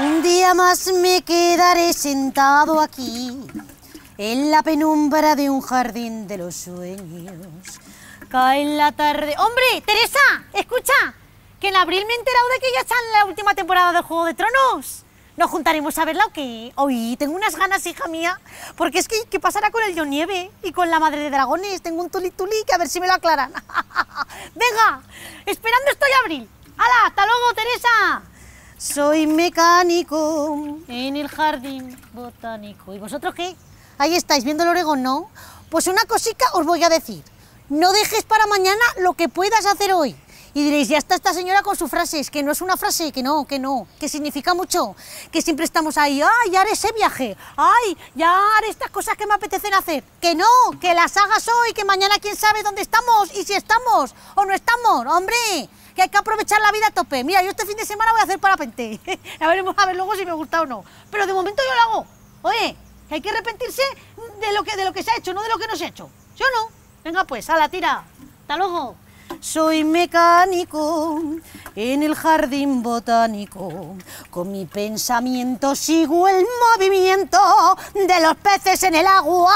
Un día más me quedaré sentado aquí, en la penumbra de un jardín de los sueños. Cae en la tarde... ¡Hombre, Teresa! ¡Escucha! Que en abril me he enterado de que ya está en la última temporada de Juego de Tronos. ¿Nos juntaremos a verla o qué? Hoy tengo unas ganas, hija mía, porque es que ¿qué pasará con el yo, Nieve y con la Madre de Dragones? Tengo un tuli tuli que a ver si me lo aclaran. Venga, esperando estoy abril. ¡Hala, hasta luego, Teresa! Soy mecánico en el jardín botánico. ¿Y vosotros qué? Ahí estáis viendo el orégano ¿no? Pues una cosita os voy a decir. No dejes para mañana lo que puedas hacer hoy. Y diréis, ya está esta señora con sus frases, que no es una frase, que no, que no, que significa mucho, que siempre estamos ahí, ay, ya haré ese viaje, ay, ya haré estas cosas que me apetecen hacer, que no, que las hagas hoy, que mañana quién sabe dónde estamos y si estamos o no estamos, hombre, que hay que aprovechar la vida a tope. Mira, yo este fin de semana voy a hacer parapente. a veremos a ver luego si me gusta o no. Pero de momento yo lo hago. Oye, hay que arrepentirse de lo que, de lo que se ha hecho, no de lo que no se ha hecho. ¿Sí o no? Venga pues, a la tira. Hasta luego. Soy mecánico en el jardín botánico. Con mi pensamiento sigo el movimiento de los peces en el agua.